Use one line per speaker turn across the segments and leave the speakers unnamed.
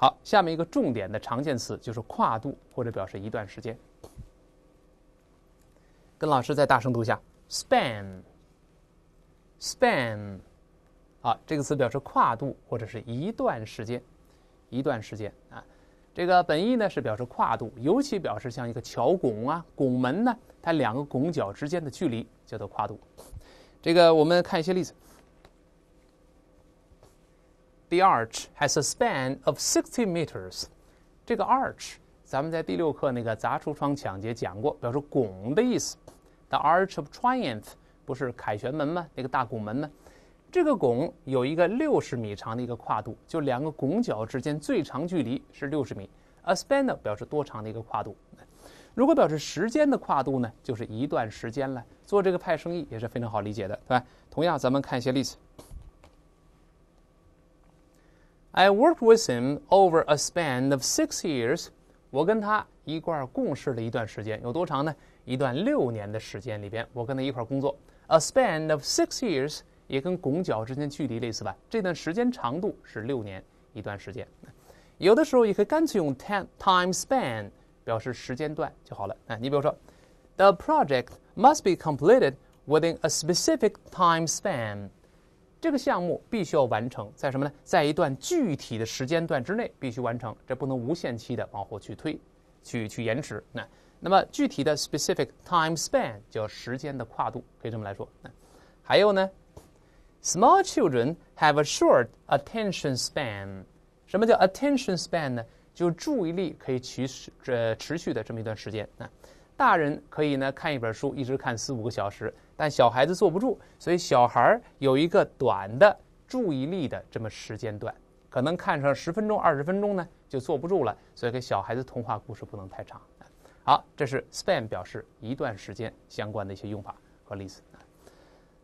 好，下面一个重点的常见词就是跨度或者表示一段时间。跟老师再大声读一下，span，span，啊，这个词表示跨度或者是一段时间，一段时间啊。这个本意呢是表示跨度，尤其表示像一个桥拱啊、拱门呢，它两个拱角之间的距离叫做跨度。这个我们看一些例子。The arch has a span of sixty meters。这个 arch，咱们在第六课那个砸橱窗抢劫讲过，表示拱的意思。The arch of triumph 不是凯旋门吗？那个大拱门吗？这个拱有一个六十米长的一个跨度，就两个拱角之间最长距离是六十米。A span 表示多长的一个跨度。如果表示时间的跨度呢，就是一段时间了。做这个派生意也是非常好理解的，对吧？同样，咱们看一些例子。I worked with him over a span of six years。我跟他一块儿共事了一段时间，有多长呢？一段六年的时间里边，我跟他一块儿工作。A span of six years 也跟拱角之间距离类似吧？这段时间长度是六年，一段时间。有的时候也可以干脆用 time time span 表示时间段就好了。啊，你比如说，The project must be completed within a specific time span。这个项目必须要完成，在什么呢？在一段具体的时间段之内必须完成，这不能无限期的往后去推，去去延迟。那那么具体的 specific time span 叫时间的跨度，可以这么来说。那还有呢，small children have a short attention span。什么叫 attention span 呢？就注意力可以持续呃持续的这么一段时间那大人可以呢看一本书，一直看四五个小时，但小孩子坐不住，所以小孩儿有一个短的注意力的这么时间段，可能看上十分钟、二十分钟呢就坐不住了。所以给小孩子童话故事不能太长。好，这是 span 表示一段时间相关的一些用法和例子。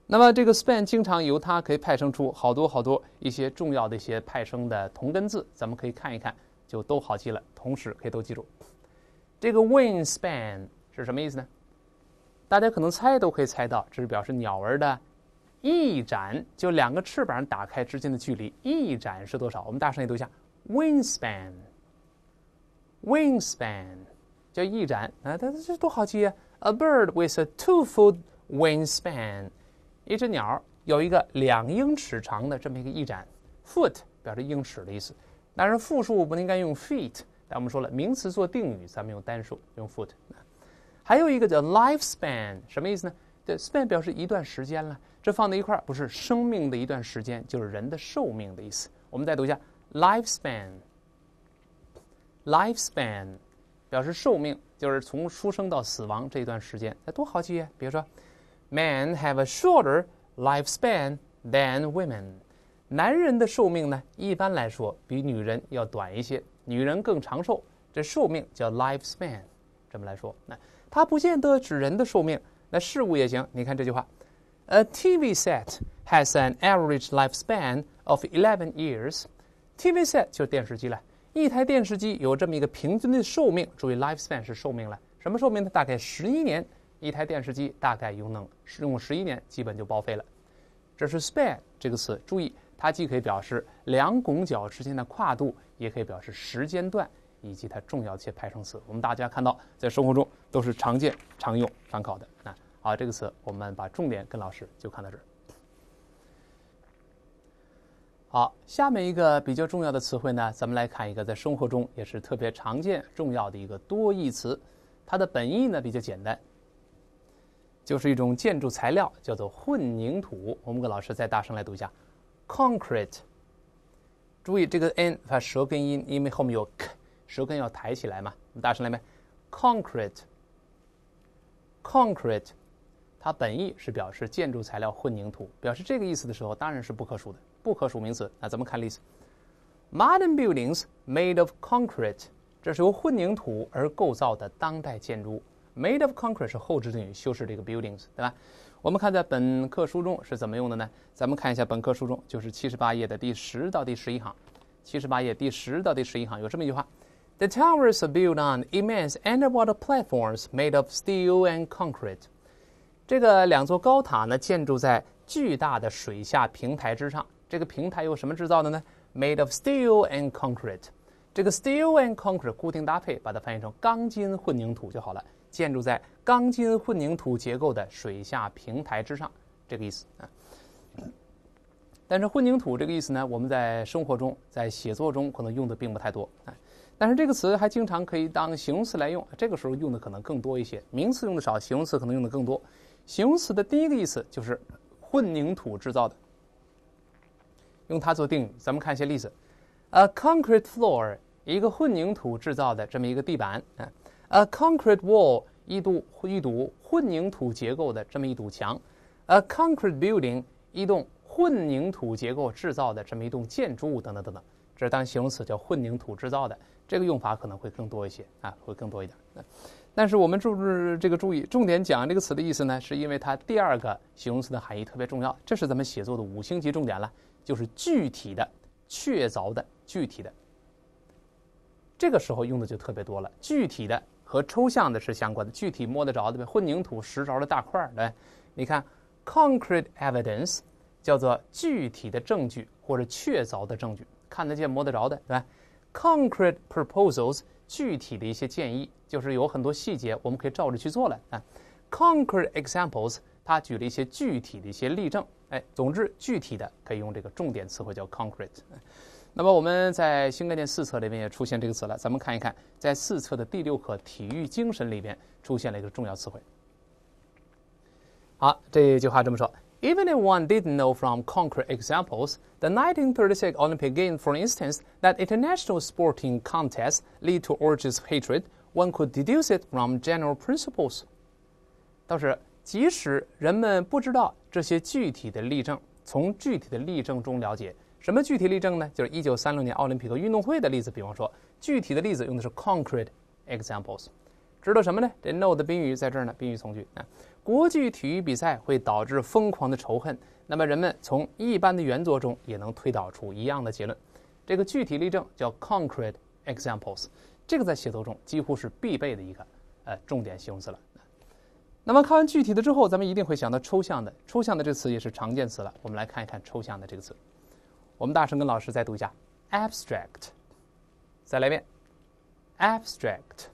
那么这个 span 经常由它可以派生出好多好多一些重要的一些派生的同根字，咱们可以看一看，就都好记了，同时可以都记住。这个 win span。是什么意思呢？大家可能猜都可以猜到，这是表示鸟儿的翼展，就两个翅膀打开之间的距离。翼展是多少？我们大声的读一下：wingspan。wingspan 叫翼展啊！它这多好记啊！A bird with a two-foot wingspan，一只鸟有一个两英尺长的这么一个翼展。Foot 表示英尺的意思。但是复数不应该用 feet，但我们说了，名词做定语，咱们用单数，用 foot。还有一个叫 lifespan，什么意思呢对 span 表示一段时间了，这放在一块儿，不是生命的一段时间，就是人的寿命的意思。我们再读一下 lifespan，lifespan 表示寿命，就是从出生到死亡这段时间。那多好记呀！比如说，men have a shorter lifespan than women，男人的寿命呢，一般来说比女人要短一些，女人更长寿。这寿命叫 lifespan，这么来说，那。它不见得指人的寿命，那事物也行。你看这句话，A TV set has an average lifespan of eleven years。TV set 就是电视机了，一台电视机有这么一个平均的寿命。注意，lifespan 是寿命了，什么寿命呢？大概十一年，一台电视机大概用能使用十一年，基本就报废了。这是 span 这个词，注意它既可以表示两拱角之间的跨度，也可以表示时间段。以及它重要的一些派生词，我们大家看到在生活中都是常见、常用、常考的啊。好，这个词我们把重点跟老师就看到这儿。好，下面一个比较重要的词汇呢，咱们来看一个在生活中也是特别常见、重要的一个多义词。它的本意呢比较简单，就是一种建筑材料，叫做混凝土。我们跟老师再大声来读一下：concrete。注意这个 n 发舌根音，因为后面有 k。舌根要抬起来嘛？大声来，没？Concrete，concrete，它本意是表示建筑材料混凝土，表示这个意思的时候当然是不可数的，不可数名词。那咱们看例子：Modern buildings made of concrete，这是由混凝土而构造的当代建筑物。Made of concrete 是后置定语修饰这个 buildings，对吧？我们看在本课书中是怎么用的呢？咱们看一下本课书中就是七十八页的第十到第十一行。七十八页第十到第十一行有这么一句话。The towers are built on immense underwater platforms made of steel and concrete。这个两座高塔呢，建筑在巨大的水下平台之上。这个平台由什么制造的呢？Made of steel and concrete。这个 steel and concrete 固定搭配，把它翻译成钢筋混凝土就好了。建筑在钢筋混凝土结构的水下平台之上，这个意思啊。但是混凝土这个意思呢，我们在生活中、在写作中可能用的并不太多啊。但是这个词还经常可以当形容词来用，这个时候用的可能更多一些，名词用的少，形容词可能用的更多。形容词的第一个意思就是混凝土制造的，用它做定语。咱们看一些例子：a concrete floor，一个混凝土制造的这么一个地板；a concrete wall，一堵一堵混凝土结构的这么一堵墙；a concrete building，一栋混凝土结构制造的这么一栋建筑物，等等等等。这是当形容词叫混凝土制造的。这个用法可能会更多一些啊，会更多一点。但是我们注这个注意，重点讲这个词的意思呢，是因为它第二个形容词的含义特别重要。这是咱们写作的五星级重点了，就是具体的确凿的具体的。这个时候用的就特别多了，具体的和抽象的是相关的，具体摸得着的，呗，混凝土石着的大块儿，对你看，concrete evidence 叫做具体的证据或者确凿的证据，看得见摸得着的，对吧？Concrete proposals，具体的一些建议，就是有很多细节，我们可以照着去做了啊。Concrete examples，他举了一些具体的一些例证，哎，总之具体的可以用这个重点词汇叫 concrete。那么我们在新概念四册里面也出现这个词了，咱们看一看，在四册的第六课体育精神里边出现了一个重要词汇。好，这句话这么说。Even if one didn't know from concrete examples, the 1936 Olympic Games, for instance, that international sporting contests lead to orgies hatred, one could deduce it from general principles. 倒是，即使人们不知道这些具体的例证，从具体的例证中了解什么具体例证呢？就是1936年奥林匹克运动会的例子，比方说，具体的例子用的是 concrete examples。知道什么呢？这 no 的宾语在这儿呢，宾语从句啊。国际体育比赛会导致疯狂的仇恨。那么人们从一般的原则中也能推导出一样的结论。这个具体例证叫 concrete examples，这个在写作中几乎是必备的一个呃重点形容词了。那么看完具体的之后，咱们一定会想到抽象的。抽象的这个词也是常见词了。我们来看一看抽象的这个词。我们大声跟老师再读一下 abstract，再来一遍 abstract，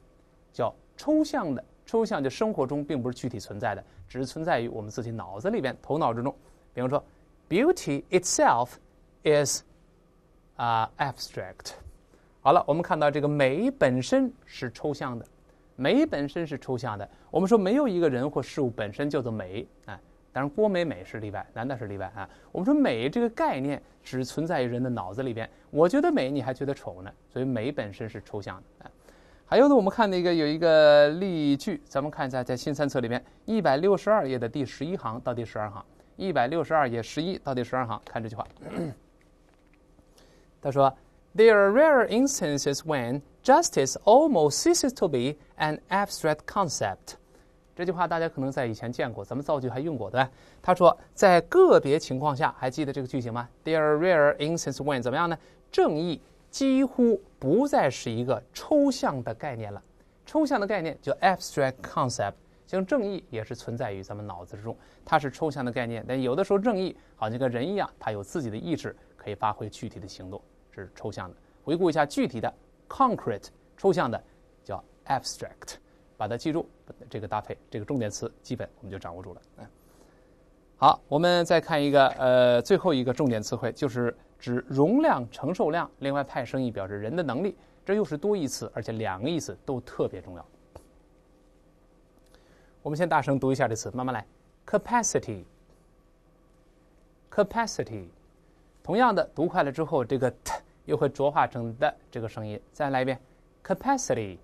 叫。抽象的，抽象就生活中并不是具体存在的，只是存在于我们自己脑子里边、头脑之中。比方说，beauty itself is 啊 abstract。好了，我们看到这个美本身是抽象的，美本身是抽象的。我们说没有一个人或事物本身叫做美，啊，当然郭美美是例外，难道是例外啊？我们说美这个概念只存在于人的脑子里边，我觉得美，你还觉得丑呢，所以美本身是抽象的，啊。还有呢，我们看那个有一个例句，咱们看一下，在新三册里面一百六十二页的第十一行到第十二行，一百六十二页十一到第十二行，看这句话。他说：“There are rare instances when justice almost ceases to be an abstract concept。”这句话大家可能在以前见过，咱们造句还用过，对吧？他说，在个别情况下，还记得这个句型吗？There are rare instances when 怎么样呢？正义几乎。不再是一个抽象的概念了。抽象的概念叫 abstract concept，像正义也是存在于咱们脑子之中，它是抽象的概念。但有的时候，正义好像跟人一样，它有自己的意志，可以发挥具体的行动，是抽象的。回顾一下具体的 concrete，抽象的叫 abstract，把它记住这个搭配，这个重点词基本我们就掌握住了。嗯，好，我们再看一个呃，最后一个重点词汇就是。指容量、承受量。另外，派生意表示人的能力，这又是多义词，而且两个意思都特别重要。我们先大声读一下这词，慢慢来。capacity，capacity，同样的，读快了之后，这个 t 又会浊化成的这个声音。再来一遍，capacity。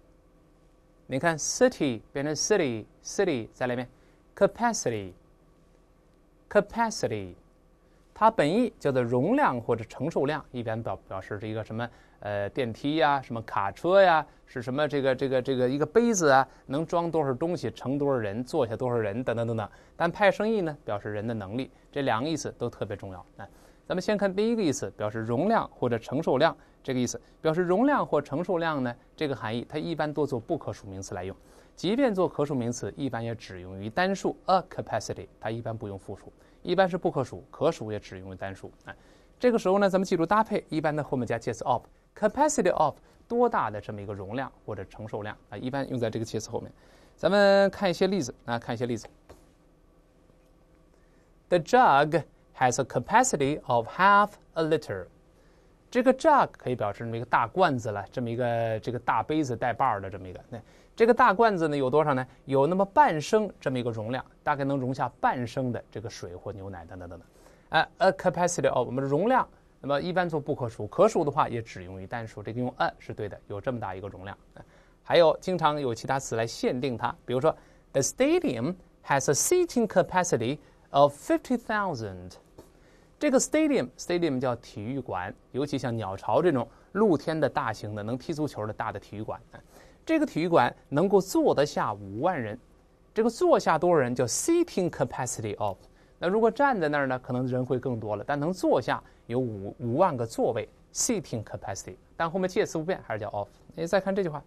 你看 city 变成 city，city 再来一遍，capacity，capacity。它本意叫做容量或者承受量，一般表表示这个什么，呃，电梯呀，什么卡车呀，是什么这个这个这个一个杯子啊，能装多少东西，乘多少人，坐下多少人，等等等等。但派生意呢，表示人的能力，这两个意思都特别重要啊。咱们先看第一个意思，表示容量或者承受量。这个意思表示容量或承受量呢？这个含义它一般多做不可数名词来用，即便做可数名词，一般也只用于单数。A capacity，它一般不用复数，一般是不可数，可数也只用于单数。啊，这个时候呢，咱们记住搭配，一般的后面加介词 of，capacity of 多大的这么一个容量或者承受量啊，一般用在这个介词后面。咱们看一些例子啊，看一些例子。The jug has a capacity of half a liter. 这个 jug 可以表示这么一个大罐子了，这么一个这个大杯子带把儿的这么一个。那这个大罐子呢有多少呢？有那么半升这么一个容量，大概能容下半升的这个水或牛奶等等等等。哎，a capacity of 我们的容量，那么一般做不可数，可数的话也只用于单数，这个用 a 是对的。有这么大一个容量。还有经常有其他词来限定它，比如说，the stadium has a seating capacity of fifty thousand。这个 stadium stadium 叫体育馆，尤其像鸟巢这种露天的大型的能踢足球的大的体育馆。这个体育馆能够坐得下五万人，这个坐下多少人叫 seating capacity of。那如果站在那儿呢，可能人会更多了，但能坐下有五五万个座位 seating capacity。但后面介词不变，还是叫 of。你再看这句话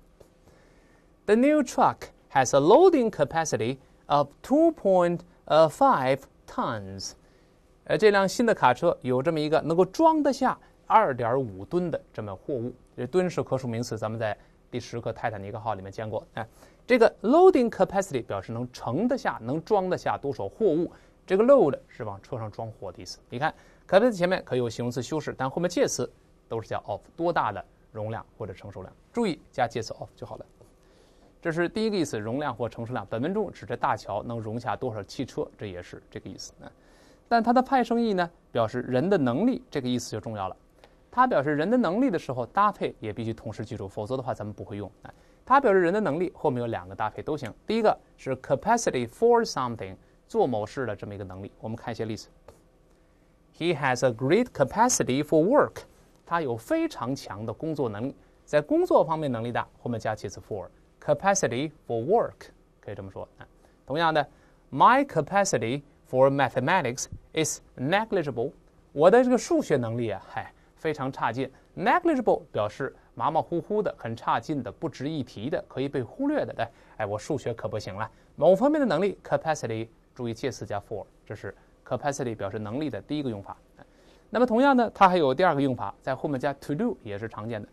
：The new truck has a loading capacity of two point five tons。呃，这辆新的卡车有这么一个能够装得下二点五吨的这么货物。这吨是可数名词，咱们在第十课《泰坦尼克号》里面见过。哎，这个 loading capacity 表示能承得下、能装得下多少货物。这个 load 是往车上装货的意思。你看，capacity 前面可以有形容词修饰，但后面介词都是叫 of 多大的容量或者承受量。注意加介词 of 就好了。这是第一个意思，容量或承受量。本文中指着大桥能容下多少汽车，这也是这个意思嗯。但它的派生义呢，表示人的能力，这个意思就重要了。它表示人的能力的时候，搭配也必须同时记住，否则的话咱们不会用。啊。它表示人的能力，后面有两个搭配都行。第一个是 capacity for something，做某事的这么一个能力。我们看一些例子。He has a great capacity for work，他有非常强的工作能力，在工作方面能力大，后面加介词 for，capacity for work 可以这么说。啊。同样的，my capacity。For mathematics is negligible。我的这个数学能力啊，嗨，非常差劲。Negligible 表示马马虎虎的、很差劲的、不值一提的、可以被忽略的。对，哎，我数学可不行了。某方面的能力，capacity，注意介词加 for，这是 capacity 表示能力的第一个用法。那么同样呢，它还有第二个用法，在后面加 to do 也是常见的。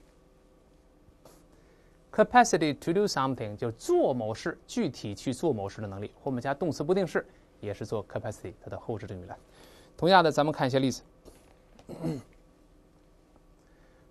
Capacity to do something 就做某事，具体去做某事的能力，后面加动词不定式。也是做 capacity 它的后置定语来。同样的，咱们看一些例子。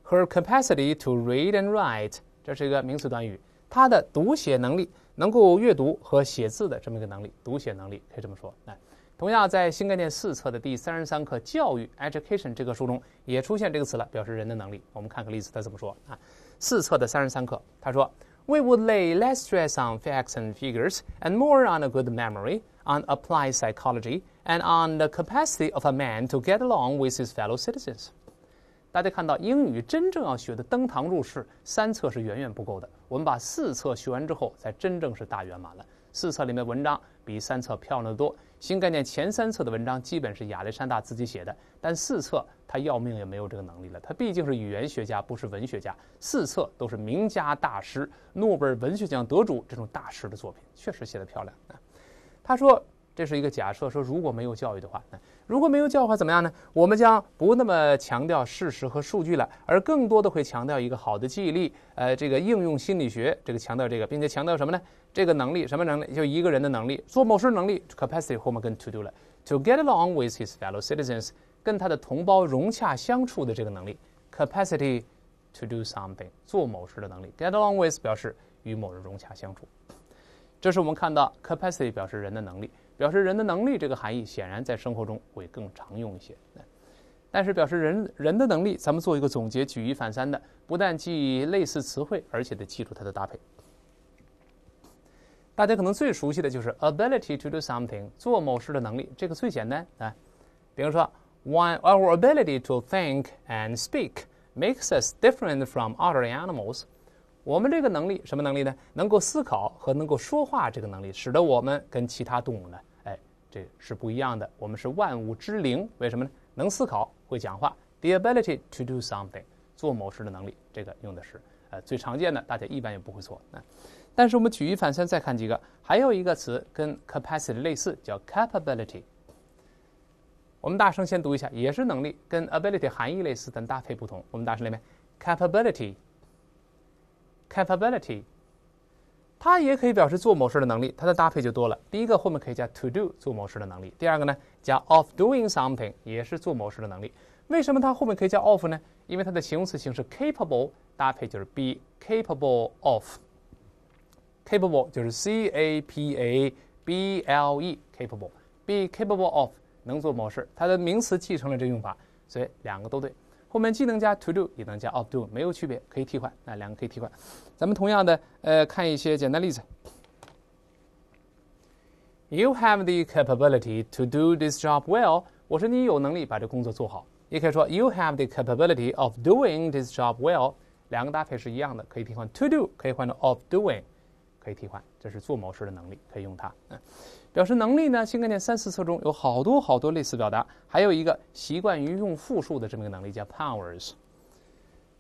Her capacity to read and write 这是一个名词短语，它的读写能力，能够阅读和写字的这么一个能力，读写能力可以这么说。来，同样在新概念四册的第三十三课教育 education 这个书中也出现这个词了，表示人的能力。我们看个例子，他怎么说啊？四册的三十三课，他说：“We would lay less stress on facts and figures and more on a good memory.” On applied psychology and on the capacity of a man to get along with his fellow citizens。大家看到英语真正要学的登堂入室三册是远远不够的，我们把四册学完之后才真正是大圆满了。四册里面文章比三册漂亮的多。新概念前三册的文章基本是亚历山大自己写的，但四册他要命也没有这个能力了。他毕竟是语言学家，不是文学家。四册都是名家大师、诺贝尔文学奖得主这种大师的作品，确实写得漂亮啊。他说，这是一个假设，说如果没有教育的话，那如果没有教的话，怎么样呢？我们将不那么强调事实和数据了，而更多的会强调一个好的记忆力，呃，这个应用心理学，这个强调这个，并且强调什么呢？这个能力，什么能力？就一个人的能力，做某事能力，capacity，后面跟 to do 了，to get along with his fellow citizens，跟他的同胞融洽相处的这个能力，capacity to do something，做某事的能力，get along with 表示与某人融洽相处。这是我们看到 capacity 表示人的能力，表示人的能力这个含义显然在生活中会更常用一些。但是表示人人的能力，咱们做一个总结，举一反三的，不但记类似词汇，而且得记住它的搭配。大家可能最熟悉的就是 ability to do something，做某事的能力，这个最简单啊。比如说，One our ability to think and speak makes us different from other animals. 我们这个能力什么能力呢？能够思考和能够说话，这个能力使得我们跟其他动物呢，哎，这是不一样的。我们是万物之灵，为什么呢？能思考，会讲话。The ability to do something，做某事的能力，这个用的是呃最常见的，大家一般也不会错啊。但是我们举一反三，再看几个，还有一个词跟 capacity 类似，叫 capability。我们大声先读一下，也是能力，跟 ability 含义类似，但搭配不同。我们大声来，Capability。capability，它也可以表示做某事的能力，它的搭配就多了。第一个后面可以加 to do 做某事的能力；第二个呢，加 of doing something 也是做某事的能力。为什么它后面可以加 of 呢？因为它的形容词形式 capable 搭配就是 be capable of，capable 就是 c a p a b l e，capable be capable of 能做某事，它的名词继承了这个用法，所以两个都对。后面既能加 to do，也能加 of do，没有区别，可以替换。那两个可以替换。咱们同样的，呃，看一些简单例子。You have the capability to do this job well。我说你有能力把这工作做好。也可以说 You have the capability of doing this job well。两个搭配是一样的，可以替换 to do，可以换成 of doing。可以替换，这是做某事的能力，可以用它。嗯，表示能力呢？新概念三四册中有好多好多类似表达，还有一个习惯于用复数的这么一个能力叫 powers。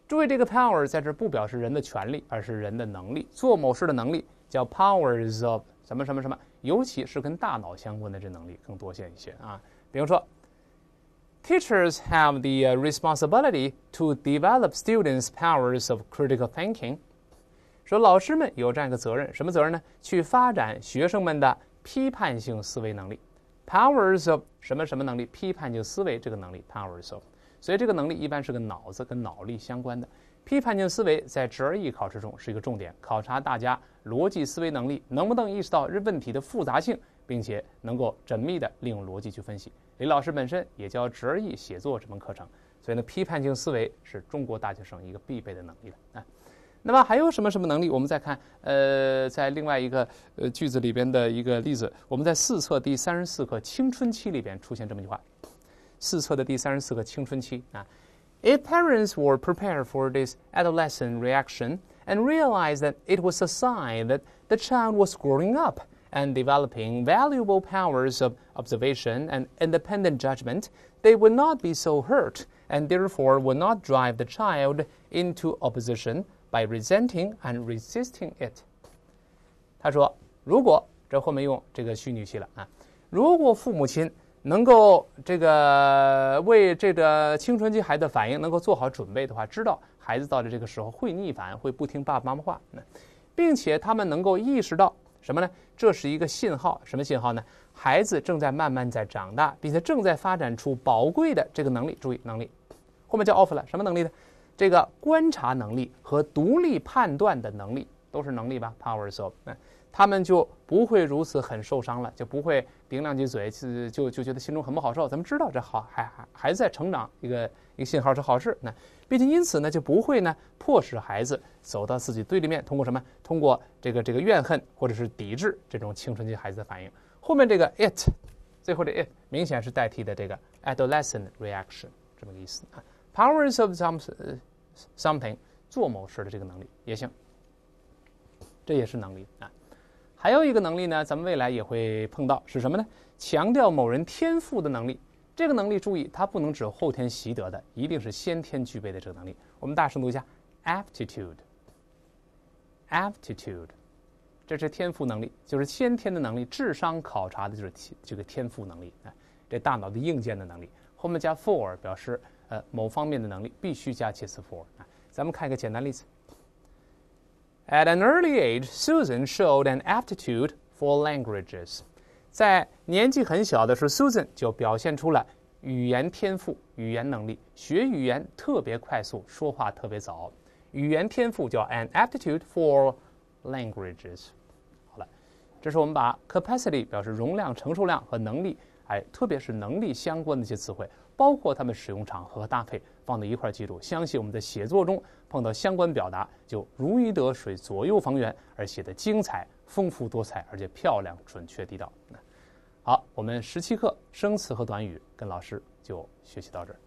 注意，这个 power 在这不表示人的权利，而是人的能力，做某事的能力叫 powers of 什么什么什么，尤其是跟大脑相关的这能力更多见一些啊。比如说，teachers have the responsibility to develop students' powers of critical thinking。说老师们有这样一个责任，什么责任呢？去发展学生们的批判性思维能力，powers of 什么什么能力？批判性思维这个能力 powers of，所以这个能力一般是个脑子跟脑力相关的。批判性思维在职二译考试中是一个重点，考察大家逻辑思维能力能不能意识到问题的复杂性，并且能够缜密的利用逻辑去分析。李老师本身也教职二译写作这门课程，所以呢，批判性思维是中国大学生一个必备的能力了啊。那么还有什么什么能力？我们再看，呃，在另外一个呃句子里边的一个例子，我们在四册第三十四课《青春期》里边出现这么一句话，四册的第三十四课《青春期》啊，If parents were prepared for this adolescent reaction and realized that it was a sign that the child was growing up and developing valuable powers of observation and independent judgment, they would not be so hurt and therefore would not drive the child into opposition By resenting and resisting it，他说：“如果这后面用这个虚拟语气了啊，如果父母亲能够这个为这个青春期孩子的反应能够做好准备的话，知道孩子到了这个时候会逆反，会不听爸爸妈妈话并且他们能够意识到什么呢？这是一个信号，什么信号呢？孩子正在慢慢在长大，并且正在发展出宝贵的这个能力。注意能力后面叫 off 了，什么能力呢？”这个观察能力和独立判断的能力都是能力吧 p o w e r f o l 嗯，他们就不会如此很受伤了，就不会顶两句嘴，就就就觉得心中很不好受。咱们知道这好，还还还在成长，一个一个信号是好事。那毕竟因此呢，就不会呢迫使孩子走到自己对立面，通过什么？通过这个这个怨恨或者是抵制这种青春期孩子的反应。后面这个 it，最后的 it 明显是代替的这个 adolescent reaction 这么个意思啊。powers of some something 做某事的这个能力也行，这也是能力啊。还有一个能力呢，咱们未来也会碰到，是什么呢？强调某人天赋的能力。这个能力注意，它不能指后天习得的，一定是先天具备的这个能力。我们大声读一下：aptitude，aptitude，这是天赋能力，就是先天的能力。智商考察的就是这个天赋能力啊，这大脑的硬件的能力。后面加 for 表示。呃，某方面的能力必须加介词 for 啊。咱们看一个简单例子。At an early age, Susan showed an aptitude for languages。在年纪很小的时候，Susan 就表现出了语言天赋、语言能力，学语言特别快速，说话特别早。语言天赋叫 an aptitude for languages。好了，这是我们把 capacity 表示容量、承受量和能力，哎，特别是能力相关的一些词汇。包括它们使用场合和搭配放在一块儿记住，相信我们在写作中碰到相关表达就如鱼得水，左右逢源，而写的精彩、丰富多彩，而且漂亮、准确、地道。好，我们十七课生词和短语跟老师就学习到这儿。